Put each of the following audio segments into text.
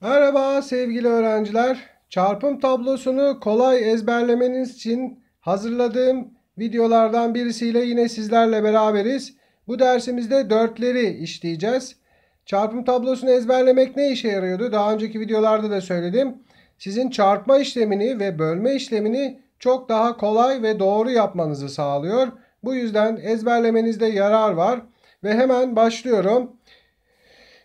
Merhaba sevgili öğrenciler. Çarpım tablosunu kolay ezberlemeniz için hazırladığım videolardan birisiyle yine sizlerle beraberiz. Bu dersimizde dörtleri işleyeceğiz. Çarpım tablosunu ezberlemek ne işe yarıyordu? Daha önceki videolarda da söyledim. Sizin çarpma işlemini ve bölme işlemini çok daha kolay ve doğru yapmanızı sağlıyor. Bu yüzden ezberlemenizde yarar var. Ve hemen başlıyorum.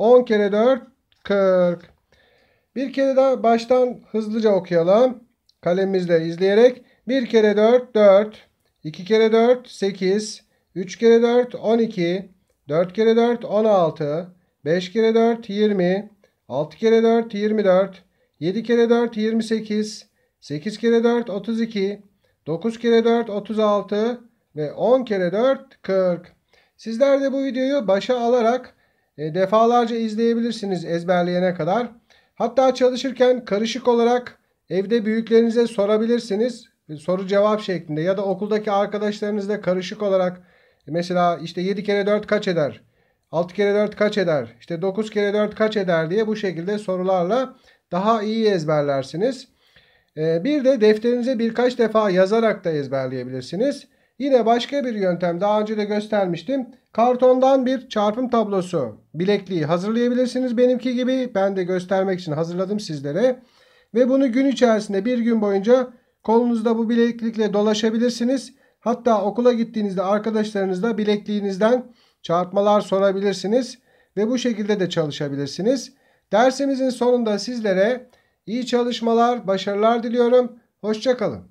10 kere 4 40. Bir kere daha baştan hızlıca okuyalım. Kalemimizle izleyerek. 1 kere 4 4. 2 kere 4 8. 3 kere 4 12. 4 kere 4 16. 5 kere 4 20. 6 kere 4 24. 7 kere 4 28. 8 kere 4 32. 9 kere 4 36 ve 10 kere 4 40. Sizler de bu videoyu başa alarak e, defalarca izleyebilirsiniz ezberleyene kadar. Hatta çalışırken karışık olarak evde büyüklerinize sorabilirsiniz. E, soru cevap şeklinde ya da okuldaki arkadaşlarınızla karışık olarak e, mesela işte 7 kere 4 kaç eder? 6 kere 4 kaç eder? İşte 9 kere 4 kaç eder diye bu şekilde sorularla daha iyi ezberlersiniz. Bir de defterinize birkaç defa yazarak da ezberleyebilirsiniz. Yine başka bir yöntem daha önce de göstermiştim. Kartondan bir çarpım tablosu bilekliği hazırlayabilirsiniz benimki gibi. Ben de göstermek için hazırladım sizlere. Ve bunu gün içerisinde bir gün boyunca kolunuzda bu bileklikle dolaşabilirsiniz. Hatta okula gittiğinizde arkadaşlarınızla bilekliğinizden çarpmalar sorabilirsiniz. Ve bu şekilde de çalışabilirsiniz. Dersimizin sonunda sizlere iyi çalışmalar, başarılar diliyorum. Hoşçakalın.